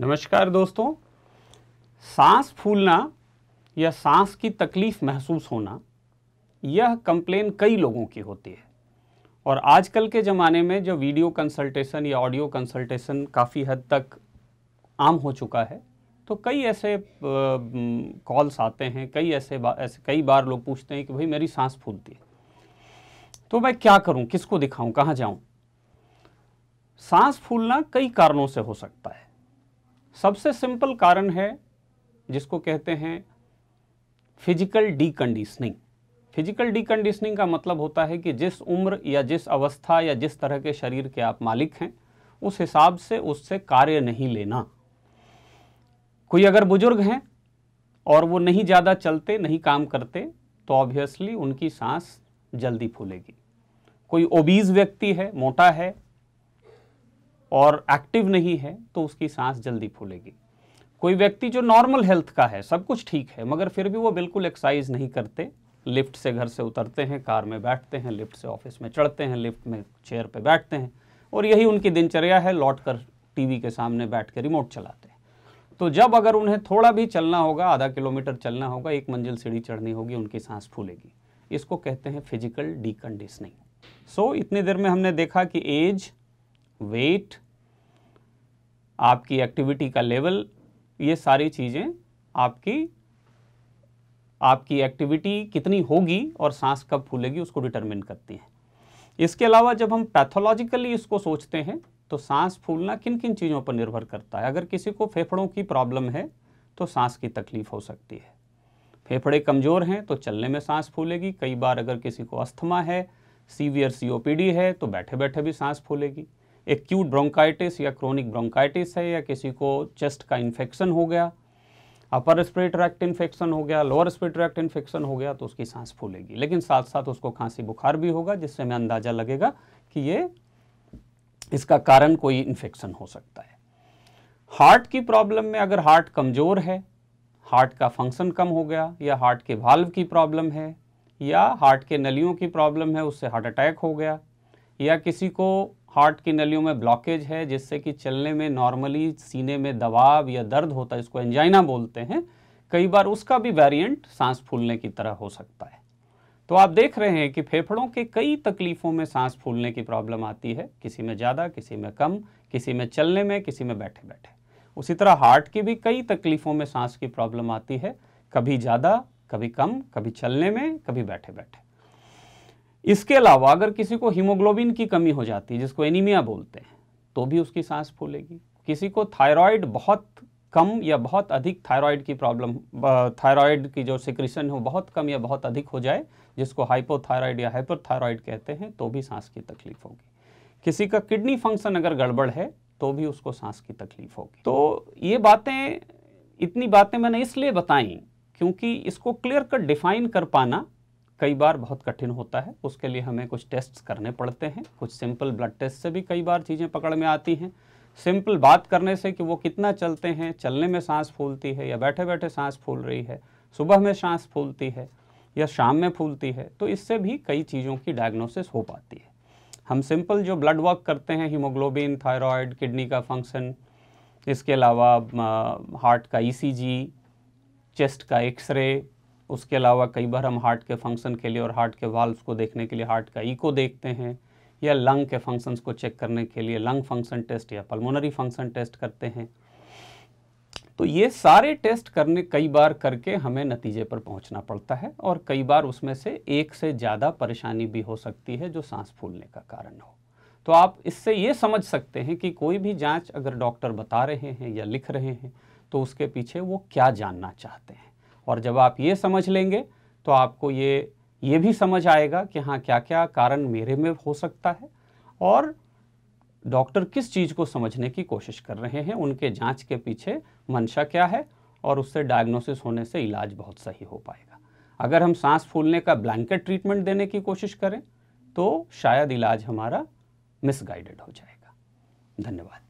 नमस्कार दोस्तों सांस फूलना या सांस की तकलीफ महसूस होना यह कंप्लेन कई लोगों की होती है और आजकल के ज़माने में जो वीडियो कंसल्टेशन या ऑडियो कंसल्टेशन काफ़ी हद तक आम हो चुका है तो कई ऐसे कॉल्स आते हैं कई ऐसे ऐसे कई बार लोग पूछते हैं कि भाई मेरी सांस फूलती है तो मैं क्या करूं किसको दिखाऊं कहाँ जाऊं सांस फूलना कई कारणों से हो सकता है सबसे सिंपल कारण है जिसको कहते हैं फिजिकल डीकंडीशनिंग फिजिकल डीकंडीशनिंग का मतलब होता है कि जिस उम्र या जिस अवस्था या जिस तरह के शरीर के आप मालिक हैं उस हिसाब से उससे कार्य नहीं लेना कोई अगर बुजुर्ग हैं और वो नहीं ज़्यादा चलते नहीं काम करते तो ऑब्वियसली उनकी सांस जल्दी फूलेगी कोई ओबीज व्यक्ति है मोटा है और एक्टिव नहीं है तो उसकी सांस जल्दी फूलेगी कोई व्यक्ति जो नॉर्मल हेल्थ का है सब कुछ ठीक है मगर फिर भी वो बिल्कुल एक्सरसाइज नहीं करते लिफ्ट से घर से उतरते हैं कार में बैठते हैं लिफ्ट से ऑफिस में चढ़ते हैं लिफ्ट में चेयर पर बैठते हैं और यही उनकी दिनचर्या है लौट कर टीवी के सामने बैठ के रिमोट चलाते हैं तो जब अगर उन्हें थोड़ा भी चलना होगा आधा किलोमीटर चलना होगा एक मंजिल सीढ़ी चढ़नी होगी उनकी सांस फूलेगी इसको कहते हैं फिजिकल डीकंडीशनिंग सो so, इतनी देर में हमने देखा कि एज वेट आपकी एक्टिविटी का लेवल ये सारी चीज़ें आपकी आपकी एक्टिविटी कितनी होगी और सांस कब फूलेगी उसको डिटरमिन करती हैं इसके अलावा जब हम पैथोलॉजिकली इसको सोचते हैं तो सांस फूलना किन किन चीज़ों पर निर्भर करता है अगर किसी को फेफड़ों की प्रॉब्लम है तो सांस की तकलीफ़ हो सकती है फेफड़े कमज़ोर हैं तो चलने में सांस फूलेगी कई बार अगर किसी को अस्थमा है सीवियर सीओपीडी है तो बैठे बैठे भी सांस फूलेगी एक्यूट ब्रोंकाइटिस या क्रोनिक ब्रोंकाइटिस है या किसी को चेस्ट का इन्फेक्शन हो गया अपर रेस्पिरेट ट्रैक्ट इन्फेक्शन हो गया लोअर रेस्पिरेट ट्रैक्ट इन्फेक्शन हो गया तो उसकी सांस फूलेगी लेकिन साथ साथ उसको खांसी बुखार भी होगा जिससे हमें अंदाज़ा लगेगा कि ये इसका कारण कोई इन्फेक्शन हो सकता है हार्ट की प्रॉब्लम में अगर हार्ट कमज़ोर है हार्ट का फंक्शन कम हो गया या हार्ट के वाल्व की प्रॉब्लम है या हार्ट के नलियों की प्रॉब्लम है उससे हार्ट अटैक हो गया या किसी को हार्ट की नलियों में ब्लॉकेज है जिससे कि चलने में नॉर्मली सीने में दबाव या दर्द होता है इसको एंजाइना बोलते हैं कई बार उसका भी वेरिएंट सांस फूलने की तरह हो सकता है तो आप देख रहे हैं कि फेफड़ों के कई तकलीफ़ों में सांस फूलने की प्रॉब्लम आती है किसी में ज़्यादा किसी में कम किसी में चलने में किसी में बैठे बैठे उसी तरह हार्ट की भी कई तकलीफ़ों में सांस की प्रॉब्लम आती है कभी ज़्यादा कभी कम कभी चलने में कभी बैठे बैठे इसके अलावा अगर किसी को हीमोग्लोबिन की कमी हो जाती है जिसको एनीमिया बोलते हैं तो भी उसकी सांस फूलेगी किसी को थायराइड बहुत कम या बहुत अधिक थायराइड की प्रॉब्लम थायराइड की जो सिक्रिशन हो बहुत कम या बहुत अधिक हो जाए जिसको हाइपोथायराइड या हाइपरथायराइड कहते हैं तो भी सांस की तकलीफ होगी किसी का किडनी फंक्शन अगर गड़बड़ है तो भी उसको सांस की तकलीफ होगी तो ये बातें इतनी बातें मैंने इसलिए बताई क्योंकि इसको क्लियर कट डिफाइन कर पाना कई बार बहुत कठिन होता है उसके लिए हमें कुछ टेस्ट करने पड़ते हैं कुछ सिंपल ब्लड टेस्ट से भी कई बार चीज़ें पकड़ में आती हैं सिंपल बात करने से कि वो कितना चलते हैं चलने में सांस फूलती है या बैठे बैठे सांस फूल रही है सुबह में सांस फूलती है या शाम में फूलती है तो इससे भी कई चीज़ों की डायग्नोसिस हो पाती है हम सिंपल जो ब्लड वर्क करते हैं हीमोग्लोबिन थायराइड किडनी का फंक्शन इसके अलावा हार्ट का ई e चेस्ट का एक्सरे उसके अलावा कई बार हम हार्ट के फंक्शन के लिए और हार्ट के वाल्व को देखने के लिए हार्ट का ई को देखते हैं या लंग के फंक्शंस को चेक करने के लिए लंग फंक्शन टेस्ट या पल्मोनरी फंक्शन टेस्ट करते हैं तो ये सारे टेस्ट करने कई बार करके हमें नतीजे पर पहुंचना पड़ता है और कई बार उसमें से एक से ज़्यादा परेशानी भी हो सकती है जो सांस फूलने का कारण हो तो आप इससे ये समझ सकते हैं कि कोई भी जांच अगर डॉक्टर बता रहे हैं या लिख रहे हैं तो उसके पीछे वो क्या जानना चाहते हैं और जब आप ये समझ लेंगे तो आपको ये ये भी समझ आएगा कि हाँ क्या क्या कारण मेरे में हो सकता है और डॉक्टर किस चीज़ को समझने की कोशिश कर रहे हैं उनके जांच के पीछे मंशा क्या है और उससे डायग्नोसिस होने से इलाज बहुत सही हो पाएगा अगर हम सांस फूलने का ब्लैंकेट ट्रीटमेंट देने की कोशिश करें तो शायद इलाज हमारा मिसगाइडेड हो जाएगा धन्यवाद